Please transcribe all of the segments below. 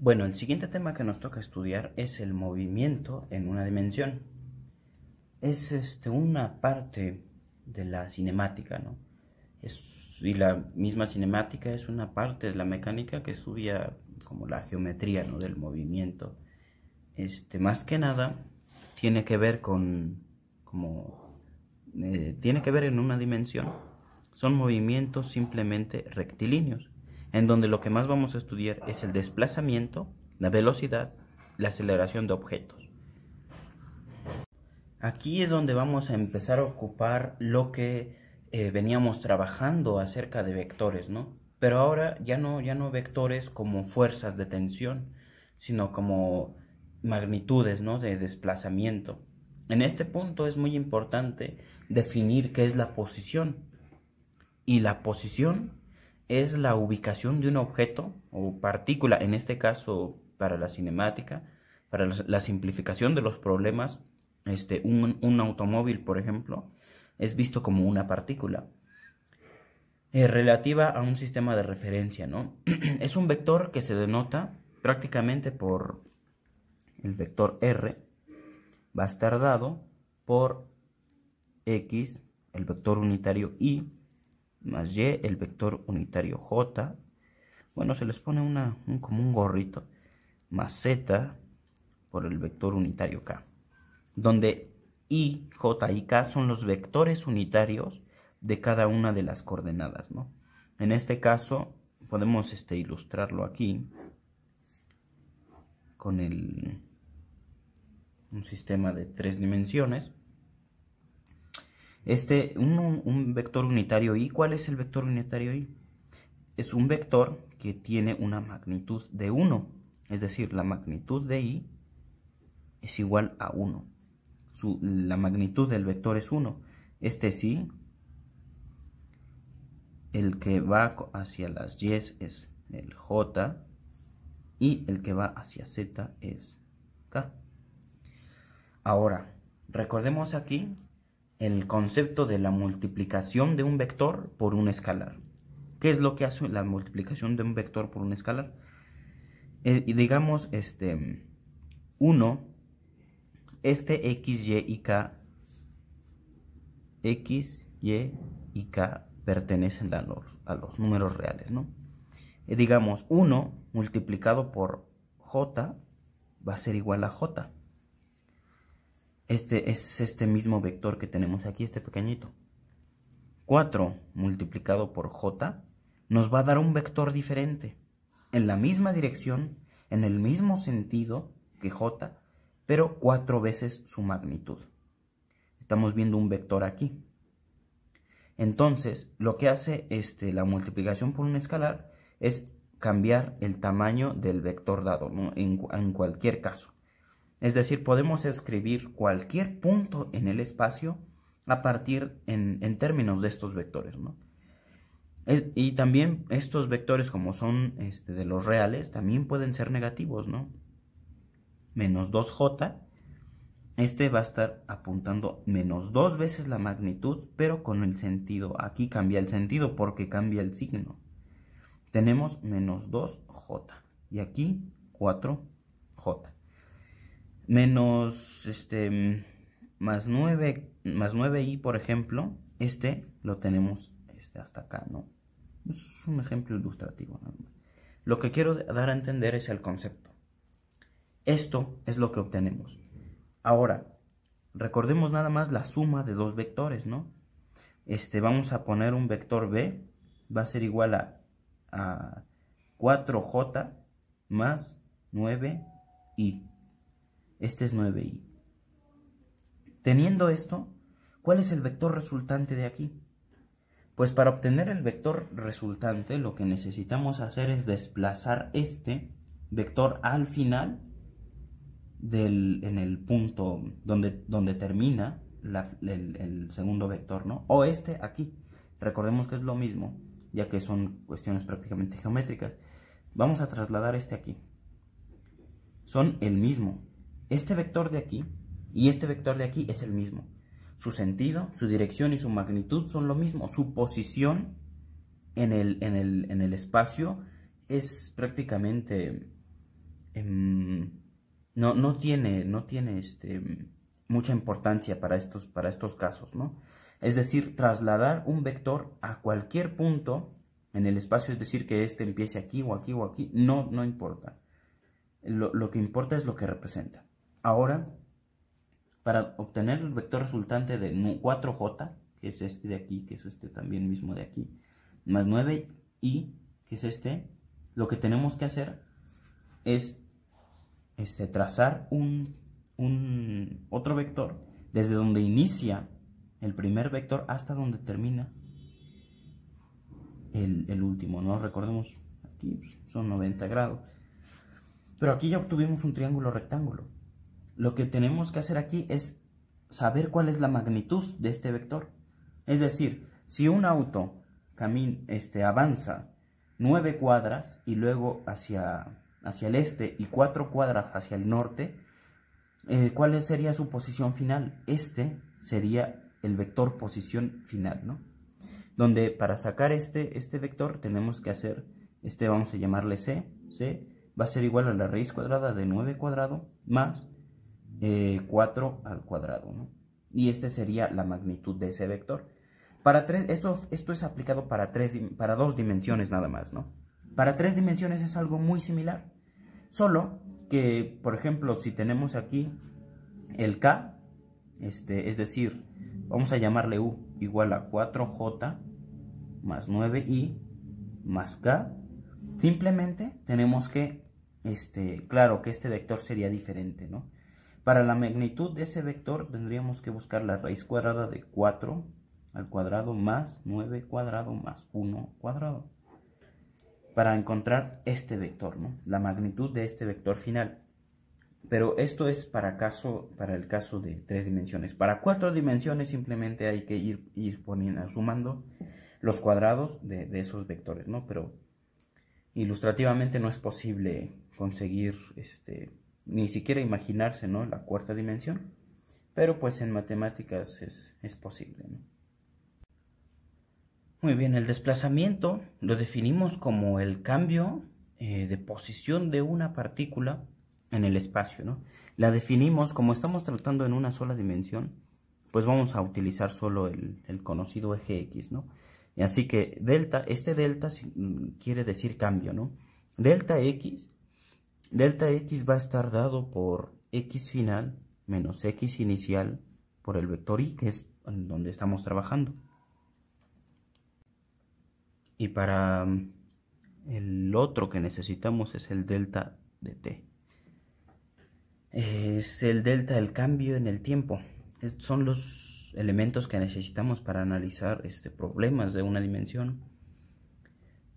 Bueno, el siguiente tema que nos toca estudiar es el movimiento en una dimensión. Es este, una parte de la cinemática, ¿no? Es, y la misma cinemática es una parte de la mecánica que estudia como la geometría, ¿no? Del movimiento. Este, más que nada, tiene que ver con, como, eh, tiene que ver en una dimensión. Son movimientos simplemente rectilíneos en donde lo que más vamos a estudiar es el desplazamiento, la velocidad, la aceleración de objetos. Aquí es donde vamos a empezar a ocupar lo que eh, veníamos trabajando acerca de vectores, ¿no? Pero ahora ya no, ya no vectores como fuerzas de tensión, sino como magnitudes, ¿no? De desplazamiento. En este punto es muy importante definir qué es la posición. Y la posición es la ubicación de un objeto o partícula, en este caso para la cinemática, para la simplificación de los problemas, este, un, automóvil, por ejemplo, es visto como una partícula. Eh, relativa a un sistema de referencia, ¿no? es un vector que se denota prácticamente por el vector R, va a estar dado por X, el vector unitario Y, más y, el vector unitario j, bueno, se les pone una, como un gorrito, más z por el vector unitario k, donde i, j y k son los vectores unitarios de cada una de las coordenadas, ¿no? En este caso, podemos este, ilustrarlo aquí con el, un sistema de tres dimensiones este, un, vector unitario y, ¿cuál es el vector unitario y? Es un vector que tiene una magnitud de 1, es decir, la magnitud de I es igual a 1. Su, la magnitud del vector es 1. Este sí, el que va hacia las y es el j y el que va hacia z es k. Ahora, recordemos aquí el concepto de la multiplicación de un vector por un escalar. ¿Qué es lo que hace la multiplicación de un vector por un escalar? Eh, digamos, este 1, este x, y y k, x, y y k pertenecen a los, a los números reales, ¿no? Eh, digamos, 1 multiplicado por j va a ser igual a j. Este es este mismo vector que tenemos aquí, este pequeñito. 4 multiplicado por j nos va a dar un vector diferente, en la misma dirección, en el mismo sentido que j, pero cuatro veces su magnitud. Estamos viendo un vector aquí. Entonces, lo que hace este, la multiplicación por un escalar es cambiar el tamaño del vector dado, en cualquier caso. Es decir, podemos escribir cualquier punto en el espacio a partir en, términos de estos vectores, ¿no? y también estos vectores, como son este, de los reales, también pueden ser negativos, ¿no? Menos 2j, este va a estar apuntando menos dos veces la magnitud, pero con el sentido. Aquí cambia el sentido porque cambia el signo. Tenemos menos 2j y aquí 4j menos este más 9 más 9i por ejemplo este lo tenemos este hasta acá no es un ejemplo ilustrativo lo que quiero dar a entender es el concepto esto es lo que obtenemos ahora recordemos nada más la suma de dos vectores no este vamos a poner un vector b va a ser igual a, a 4j más 9i este es 9i. Teniendo esto, ¿cuál es el vector resultante de aquí? Pues para obtener el vector resultante lo que necesitamos hacer es desplazar este vector al final del, en el punto donde, donde termina el, el, segundo vector, ¿no? O este aquí. Recordemos que es lo mismo, ya que son cuestiones prácticamente geométricas. Vamos a trasladar este aquí. Son el mismo. Este vector de aquí y este vector de aquí es el mismo. Su sentido, su dirección y su magnitud son lo mismo. Su posición en el, en el, espacio es prácticamente... Em, no, tiene, no tiene este, mucha importancia para estos, para estos casos, ¿no? Es decir, trasladar un vector a cualquier punto en el espacio, es decir, que este empiece aquí o aquí o aquí, no, no importa. lo que importa es lo que representa. Ahora, para obtener el vector resultante de 4j, que es este de aquí, que es este también mismo de aquí, más 9i, que es este, lo que tenemos que hacer es este, trazar un, otro vector desde donde inicia el primer vector hasta donde termina el, el último, ¿no? Recordemos, aquí son 90 grados. Pero aquí ya obtuvimos un triángulo rectángulo. Lo que tenemos que hacer aquí es saber cuál es la magnitud de este vector. Es decir, si un auto este, avanza 9 cuadras y luego hacia, hacia el este y 4 cuadras hacia el norte, eh, ¿cuál sería su posición final? Este sería el vector posición final, ¿no? Donde para sacar este, este vector tenemos que hacer, este vamos a llamarle C, C va a ser igual a la raíz cuadrada de 9 cuadrado más 4 eh, al cuadrado. ¿no? Y esta sería la magnitud de ese vector. Para tres, esto, esto es aplicado para, tres, para dos dimensiones nada más, ¿no? Para tres dimensiones es algo muy similar. Solo que, por ejemplo, si tenemos aquí el K, este, es decir, vamos a llamarle U igual a 4J más 9I más K, simplemente tenemos que, este, claro que este vector sería diferente, ¿no? Para la magnitud de ese vector tendríamos que buscar la raíz cuadrada de 4 al cuadrado más 9 cuadrado más 1 cuadrado. Para encontrar este vector, ¿no? La magnitud de este vector final. Pero esto es para, caso, para el caso de tres dimensiones. Para cuatro dimensiones simplemente hay que ir, ir poniendo, sumando los cuadrados de, de, esos vectores, ¿no? Pero ilustrativamente no es posible conseguir este, ni siquiera imaginarse, ¿no? La cuarta dimensión. Pero pues en matemáticas es, es posible, Muy bien, el desplazamiento lo definimos como el cambio eh, de posición de una partícula en el espacio, ¿no? La definimos como estamos tratando en una sola dimensión, pues vamos a utilizar solo el, conocido eje X, ¿no? Así que delta, este delta quiere decir cambio, ¿no? Delta X Delta x va a estar dado por x final menos x inicial por el vector y, que es donde estamos trabajando. Y para mm, el otro que necesitamos es el delta de t. Es el delta del cambio en el tiempo. son los elementos que necesitamos para analizar este, problemas de una dimensión.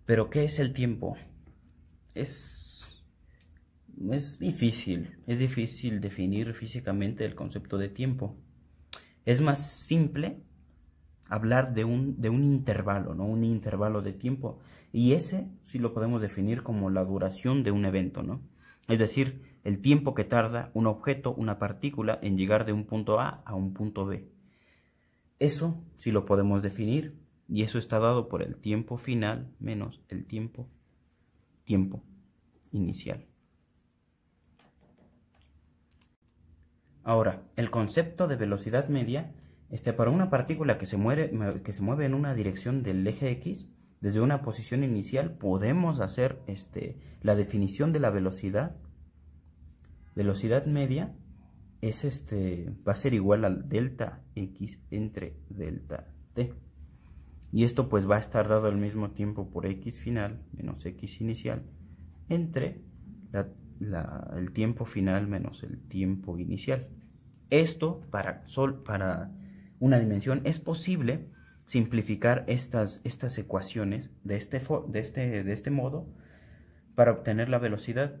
Pero ¿qué es el tiempo? Es es difícil, es difícil definir físicamente el concepto de tiempo. Es más simple hablar de un, de un intervalo, ¿no? Un intervalo de tiempo. Y ese sí lo podemos definir como la duración de un evento, ¿no? Es decir, el tiempo que tarda un objeto, una partícula, en llegar de un punto A a un punto B. Eso sí lo podemos definir y eso está dado por el tiempo final menos el tiempo, tiempo inicial. Ahora, el concepto de velocidad media, este, para una partícula que se, que se mueve en una dirección del eje X, desde una posición inicial podemos hacer este, la definición de la velocidad. Velocidad media es este, va a ser igual al delta X entre delta T. Y esto pues va a estar dado al mismo tiempo por X final menos X inicial entre la el tiempo final menos el tiempo inicial. Esto para, sol, para una dimensión es posible simplificar estas, estas ecuaciones de este, de, este, de este modo para obtener la velocidad.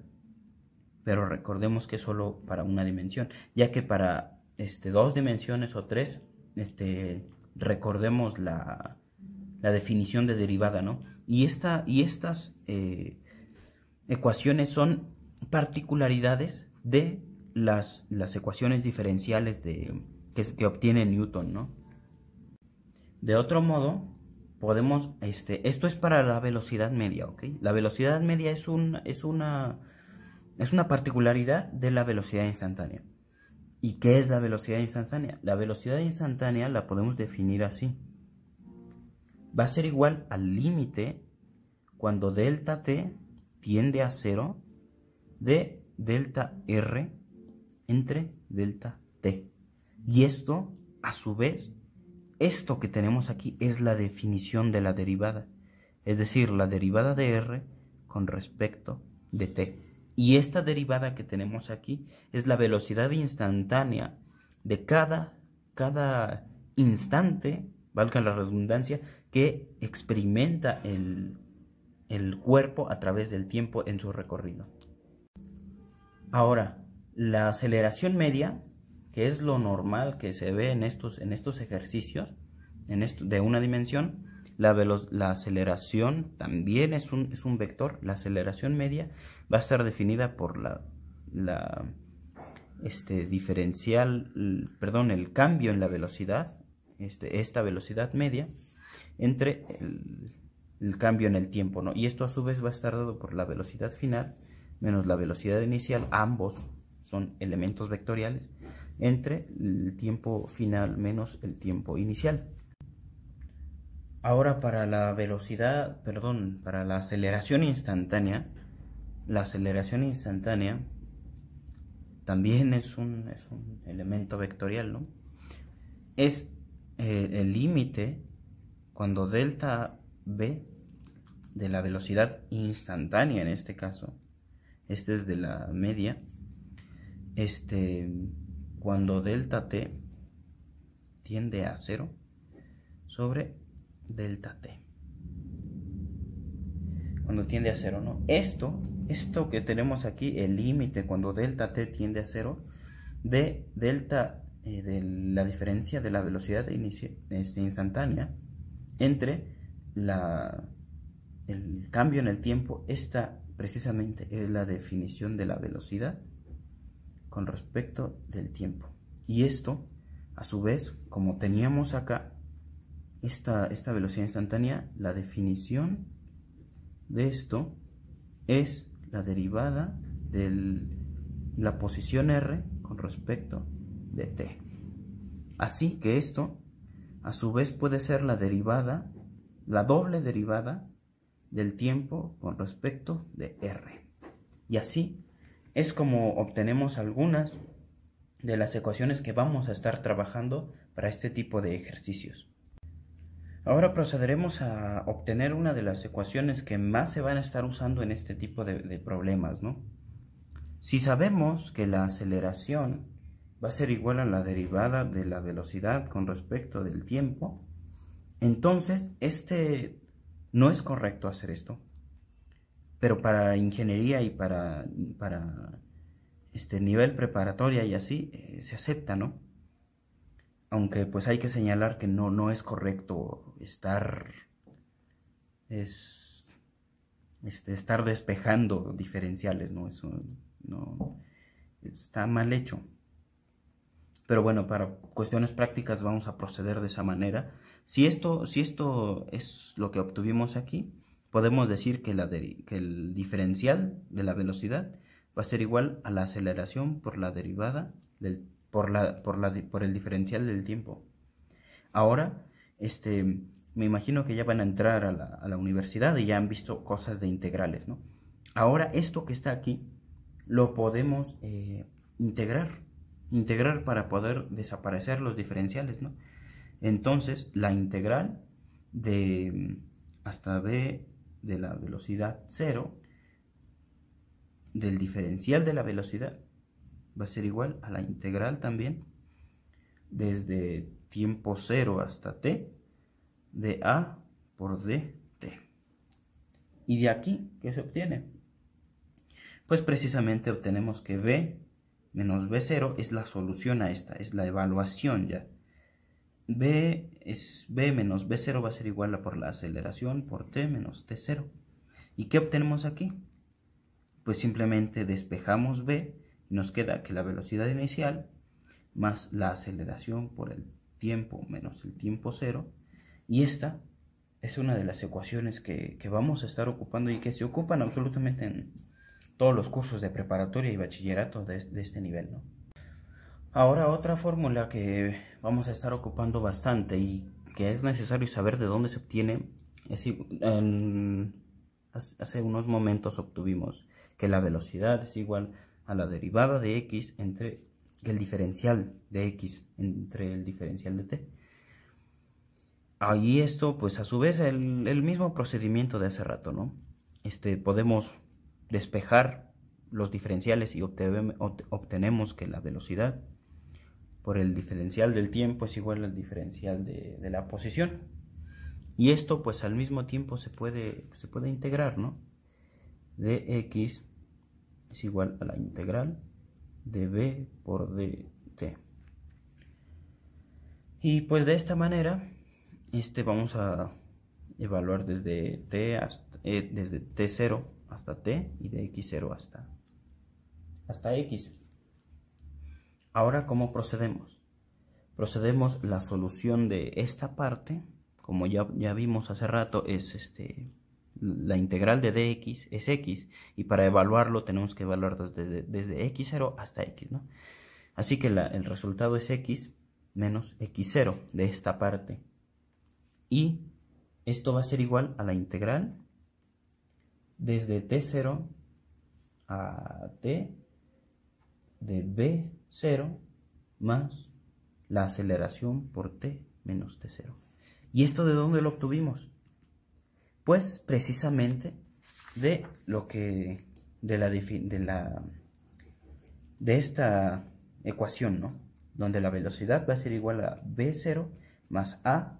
Pero recordemos que solo para una dimensión, ya que para este, dos dimensiones o tres, este, recordemos la, definición de derivada, ¿no? Y, esta, y estas eh, ecuaciones son particularidades de las, ecuaciones diferenciales de, que, obtiene Newton, ¿no? De otro modo, podemos, este, esto es para la velocidad media, ¿ok? La velocidad media es, un, es, una, es una particularidad de la velocidad instantánea. ¿Y qué es la velocidad instantánea? La velocidad instantánea la podemos definir así. Va a ser igual al límite cuando delta t tiende a cero de delta R entre delta T. Y esto, a su vez, esto que tenemos aquí es la definición de la derivada, es decir, la derivada de R con respecto de T. Y esta derivada que tenemos aquí es la velocidad instantánea de cada, cada instante, valga la redundancia, que experimenta el, el cuerpo a través del tiempo en su recorrido. Ahora, la aceleración media, que es lo normal que se ve en estos, en estos ejercicios en esto, de una dimensión, la, aceleración también es un, es un, vector. La aceleración media va a estar definida por la, la este, diferencial, perdón, el cambio en la velocidad, este, esta velocidad media, entre el, el cambio en el tiempo, ¿no? Y esto a su vez va a estar dado por la velocidad final menos la velocidad inicial, ambos son elementos vectoriales, entre el tiempo final menos el tiempo inicial. Ahora para la velocidad, perdón, para la aceleración instantánea, la aceleración instantánea también es un, un elemento vectorial, ¿no? Es eh, el límite cuando delta v de la velocidad instantánea en este caso este es de la media, este, cuando delta t tiende a cero sobre delta t. Cuando tiende a cero ¿no? Esto, esto que tenemos aquí, el límite cuando delta t tiende a cero de delta, eh, de la diferencia de la velocidad este, instantánea entre la, el cambio en el tiempo, esta precisamente es la definición de la velocidad con respecto del tiempo. Y esto, a su vez, como teníamos acá, esta, esta velocidad instantánea, la definición de esto es la derivada de la posición r con respecto de t. Así que esto, a su vez, puede ser la derivada, la doble derivada del tiempo con respecto de R. Y así es como obtenemos algunas de las ecuaciones que vamos a estar trabajando para este tipo de ejercicios. Ahora procederemos a obtener una de las ecuaciones que más se van a estar usando en este tipo de, problemas, ¿no? Si sabemos que la aceleración va a ser igual a la derivada de la velocidad con respecto del tiempo, entonces este no es correcto hacer esto, pero para ingeniería y para, para este nivel preparatoria y así eh, se acepta, ¿no? Aunque pues hay que señalar que no, no es correcto estar, es, este, estar despejando diferenciales, ¿no? Eso no, está mal hecho. Pero bueno, para cuestiones prácticas vamos a proceder de esa manera. Si esto, si esto es lo que obtuvimos aquí, podemos decir que, el diferencial de la velocidad va a ser igual a la aceleración por la derivada por, el diferencial del tiempo. Ahora, este, me imagino que ya van a entrar a la, universidad y ya han visto cosas de integrales, ¿no? Ahora, esto que está aquí lo podemos eh, integrar, integrar para poder desaparecer los diferenciales, ¿no? Entonces, la integral de mm, hasta b de la velocidad 0 del diferencial de la velocidad va a ser igual a la integral también desde tiempo 0 hasta t de a por dt. ¿Y de aquí qué se obtiene? Pues precisamente obtenemos que b menos b0 es la solución a esta, es la evaluación ya b es b menos b0 va a ser igual a por la aceleración por t menos t0. ¿Y qué obtenemos aquí? Pues simplemente despejamos b y nos queda que la velocidad inicial más la aceleración por el tiempo menos el tiempo cero. Y esta es una de las ecuaciones que, vamos a estar ocupando y que se ocupan absolutamente en todos los cursos de preparatoria y bachillerato de este nivel, ¿no? Ahora otra fórmula que vamos a estar ocupando bastante y que es necesario saber de dónde se obtiene es, hace unos momentos obtuvimos que la velocidad es igual a la derivada de x entre el diferencial de x entre el diferencial de t. Ahí esto pues a su vez el, el mismo procedimiento de hace rato, ¿no? Este, podemos despejar los diferenciales y obtenemos que la velocidad por el diferencial del tiempo es igual al diferencial de, la posición. Y esto pues al mismo tiempo se puede, se puede integrar, ¿no? dx es igual a la integral de b por dt. Y pues de esta manera, este vamos a evaluar desde t t0 eh, hasta t y de x0 hasta hasta x. Ahora, ¿cómo procedemos? Procedemos la solución de esta parte, como ya, ya vimos hace rato, es este, la integral de dx es x, y para evaluarlo tenemos que evaluar desde, desde x0 hasta x, ¿no? Así que el resultado es x menos x0 de esta parte. Y esto va a ser igual a la integral desde t0 a t de B0 más la aceleración por T menos T0. ¿Y esto de dónde lo obtuvimos? Pues precisamente de lo que de la de la de esta ecuación, ¿no? Donde la velocidad va a ser igual a b0 más a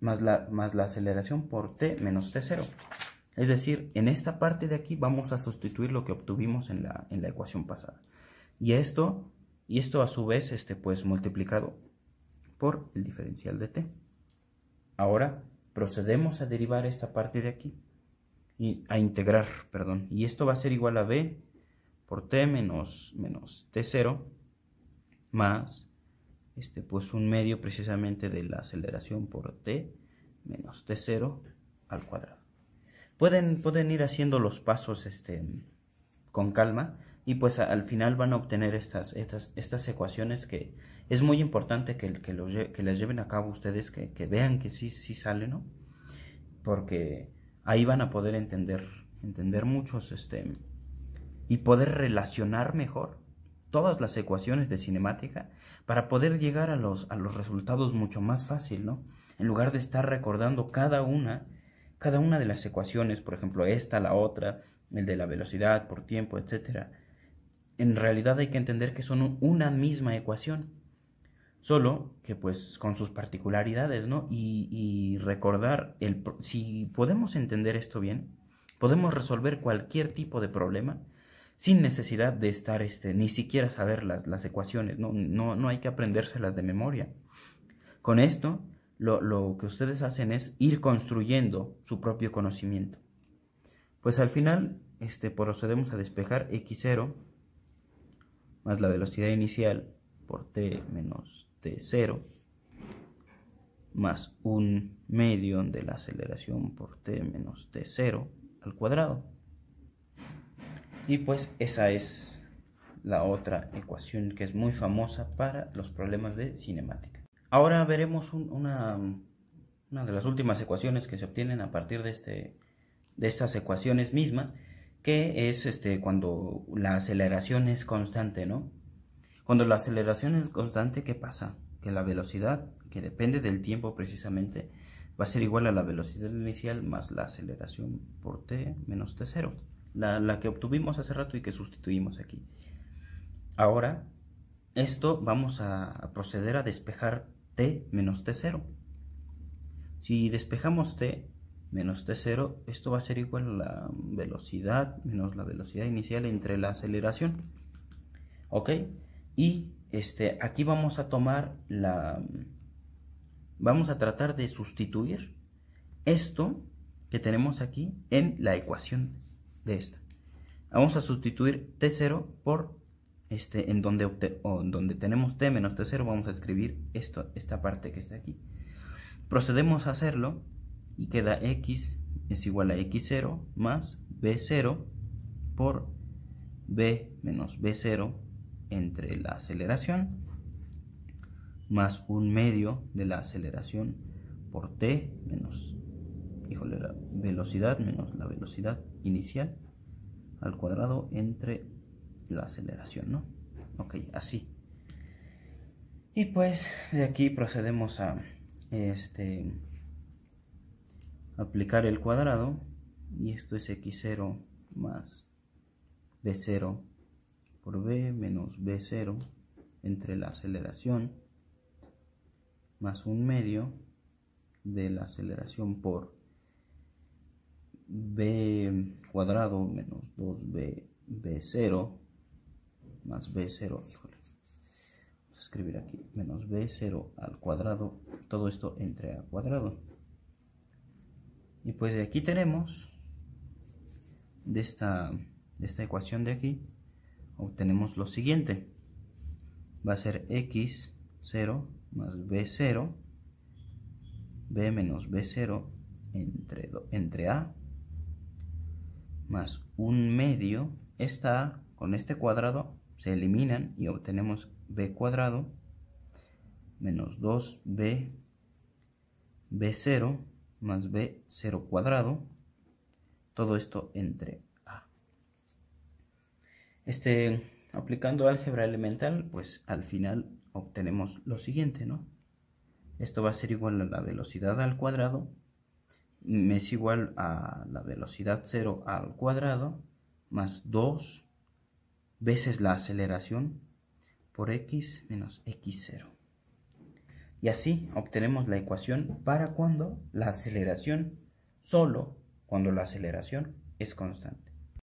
más la aceleración por t menos t0. Es decir, en esta parte de aquí vamos a sustituir lo que obtuvimos en la ecuación pasada. Y esto, y esto a su vez, este, pues multiplicado por el diferencial de t. Ahora procedemos a derivar esta parte de aquí, y a integrar, perdón. Y esto va a ser igual a b por t menos, menos t0 más, este, pues un medio precisamente de la aceleración por t menos t0 al cuadrado. Pueden, pueden ir haciendo los pasos este, con calma, y pues al final van a obtener estas, estas, estas ecuaciones que es muy importante que, que, que las lleven a cabo ustedes, que, vean que sí, sí sale, ¿no? Porque ahí van a poder entender, entender muchos, este, y poder relacionar mejor todas las ecuaciones de cinemática para poder llegar a los, a los resultados mucho más fácil, ¿no? En lugar de estar recordando cada una, cada una de las ecuaciones, por ejemplo, esta, la otra, el de la velocidad por tiempo, etcétera en realidad hay que entender que son una misma ecuación, solo que pues con sus particularidades, ¿no? Y, recordar, el, si podemos entender esto bien, podemos resolver cualquier tipo de problema sin necesidad de estar, este, ni siquiera saber las, las ecuaciones, ¿no? No, hay que aprendérselas de memoria. Con esto, lo, que ustedes hacen es ir construyendo su propio conocimiento. Pues al final, este, procedemos a despejar x0 más la velocidad inicial por t menos t0 más un medio de la aceleración por t menos t0 al cuadrado. Y pues esa es la otra ecuación que es muy famosa para los problemas de cinemática. Ahora veremos una, de las últimas ecuaciones que se obtienen a partir de este, estas ecuaciones mismas que es este, cuando la aceleración es constante, ¿no? Cuando la aceleración es constante, ¿qué pasa? Que la velocidad, que depende del tiempo precisamente, va a ser igual a la velocidad inicial más la aceleración por t menos t0, la, que obtuvimos hace rato y que sustituimos aquí. Ahora, esto vamos a, proceder a despejar t menos t0. Si despejamos t, menos t0, esto va a ser igual a la velocidad menos la velocidad inicial entre la aceleración. ¿Ok? Y este, aquí vamos a tomar la... Vamos a tratar de sustituir esto que tenemos aquí en la ecuación de esta. Vamos a sustituir t0 por este, en donde, donde tenemos t menos t0, vamos a escribir esto, esta parte que está aquí. Procedemos a hacerlo y queda x es igual a x0 más b0 por b menos b0 entre la aceleración más un medio de la aceleración por t menos híjole, la velocidad menos la velocidad inicial al cuadrado entre la aceleración, ¿no? Ok, así. Y pues de aquí procedemos a este aplicar el cuadrado y esto es x0 más b0 por b menos b0 entre la aceleración más un medio de la aceleración por b cuadrado menos 2b b0 más b0 híjole escribir aquí menos b0 al cuadrado todo esto entre a cuadrado y pues de aquí tenemos, de esta, ecuación de aquí, obtenemos lo siguiente. Va a ser x0 más b0, b menos b0 entre, entre a, más un medio, esta a con este cuadrado se eliminan y obtenemos b cuadrado menos 2b b0 más b0 cuadrado, todo esto entre a. Este, aplicando álgebra elemental, pues al final obtenemos lo siguiente, ¿no? Esto va a ser igual a la velocidad al cuadrado, es igual a la velocidad 0 al cuadrado, más 2 veces la aceleración por x menos x0. Y así obtenemos la ecuación para cuando la aceleración, solo cuando la aceleración es constante.